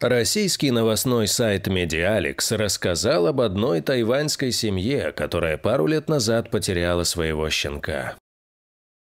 Российский новостной сайт «Медиаликс» рассказал об одной тайваньской семье, которая пару лет назад потеряла своего щенка.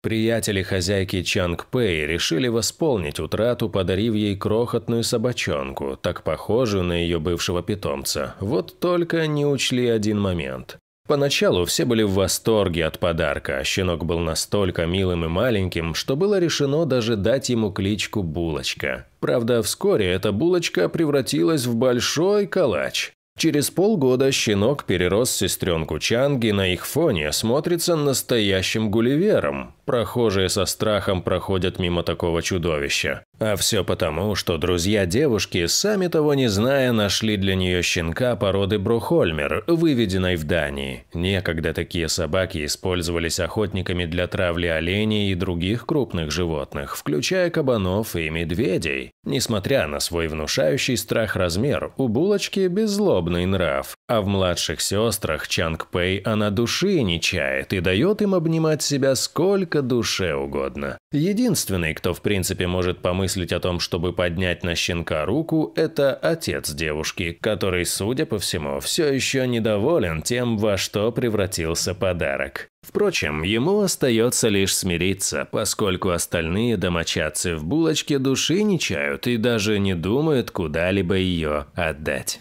Приятели хозяйки Чанг Пэй решили восполнить утрату, подарив ей крохотную собачонку, так похожую на ее бывшего питомца. Вот только не учли один момент. Поначалу все были в восторге от подарка, а щенок был настолько милым и маленьким, что было решено даже дать ему кличку «Булочка». Правда, вскоре эта булочка превратилась в большой калач. Через полгода щенок перерос сестренку Чанги, на их фоне смотрится настоящим гулливером. Прохожие со страхом проходят мимо такого чудовища. А все потому, что друзья девушки, сами того не зная, нашли для нее щенка породы Брухольмер, выведенной в Дании. Некогда такие собаки использовались охотниками для травли оленей и других крупных животных, включая кабанов и медведей. Несмотря на свой внушающий страх размер, у булочки беззлобный нрав. А в младших сестрах Чанг Пэй она души не чает и дает им обнимать себя сколько душе угодно. Единственный, кто в принципе может помыслить о том, чтобы поднять на щенка руку, это отец девушки, который, судя по всему, все еще недоволен тем, во что превратился подарок. Впрочем, ему остается лишь смириться, поскольку остальные домочадцы в булочке души не чают и даже не думают куда-либо ее отдать.